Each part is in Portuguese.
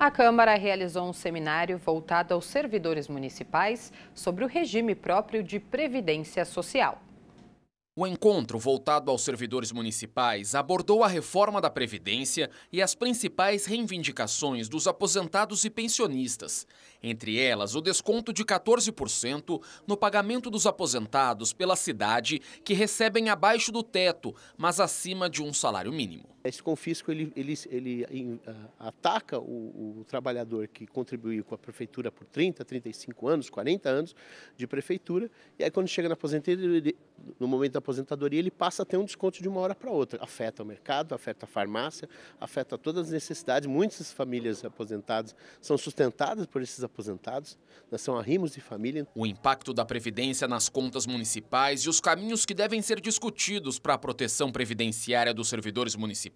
A Câmara realizou um seminário voltado aos servidores municipais sobre o regime próprio de previdência social. O encontro voltado aos servidores municipais abordou a reforma da Previdência e as principais reivindicações dos aposentados e pensionistas. Entre elas, o desconto de 14% no pagamento dos aposentados pela cidade que recebem abaixo do teto, mas acima de um salário mínimo. Esse confisco ele, ele, ele ah, ataca o, o, trabalhador que contribuiu com a prefeitura por 30, 35 anos, 40 anos de prefeitura, e aí quando chega na aposentadoria, ele, no momento da aposentadoria, ele passa a ter um desconto de uma hora para outra. Afeta o mercado, afeta a farmácia, afeta todas as necessidades. Muitas famílias aposentadas são sustentadas por esses aposentados, né, são arrimos de família. O impacto da Previdência nas contas municipais e os caminhos que devem ser discutidos para a proteção previdenciária dos servidores municipais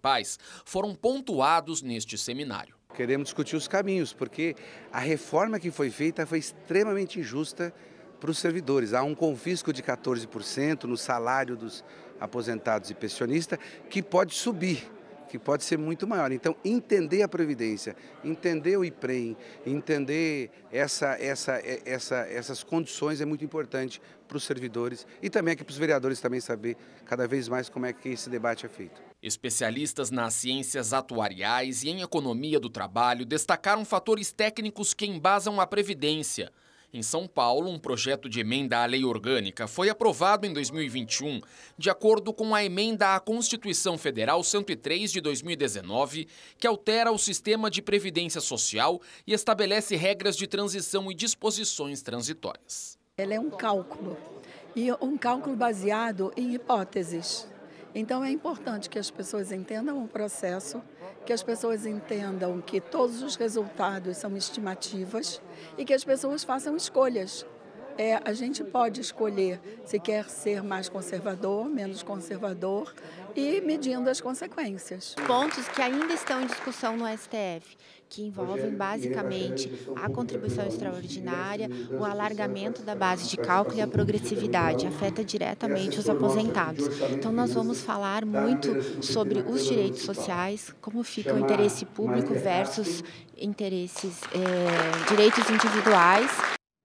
foram pontuados neste seminário. Queremos discutir os caminhos, porque a reforma que foi feita foi extremamente injusta para os servidores. Há um confisco de 14% no salário dos aposentados e pensionistas, que pode subir que pode ser muito maior. Então, entender a Previdência, entender o IPREM, entender essa, essa, essa, essas condições é muito importante para os servidores e também aqui é para os vereadores também saber cada vez mais como é que esse debate é feito. Especialistas nas ciências atuariais e em economia do trabalho destacaram fatores técnicos que embasam a Previdência. Em São Paulo, um projeto de emenda à lei orgânica foi aprovado em 2021, de acordo com a emenda à Constituição Federal 103 de 2019, que altera o sistema de previdência social e estabelece regras de transição e disposições transitórias. Ela é um cálculo, e um cálculo baseado em hipóteses. Então é importante que as pessoas entendam o processo, que as pessoas entendam que todos os resultados são estimativas e que as pessoas façam escolhas é, a gente pode escolher se quer ser mais conservador, menos conservador e medindo as consequências. Pontos que ainda estão em discussão no STF, que envolvem basicamente a contribuição extraordinária, o alargamento da base de cálculo e a progressividade, afeta diretamente os aposentados. Então nós vamos falar muito sobre os direitos sociais, como fica o interesse público versus interesses, eh, direitos individuais.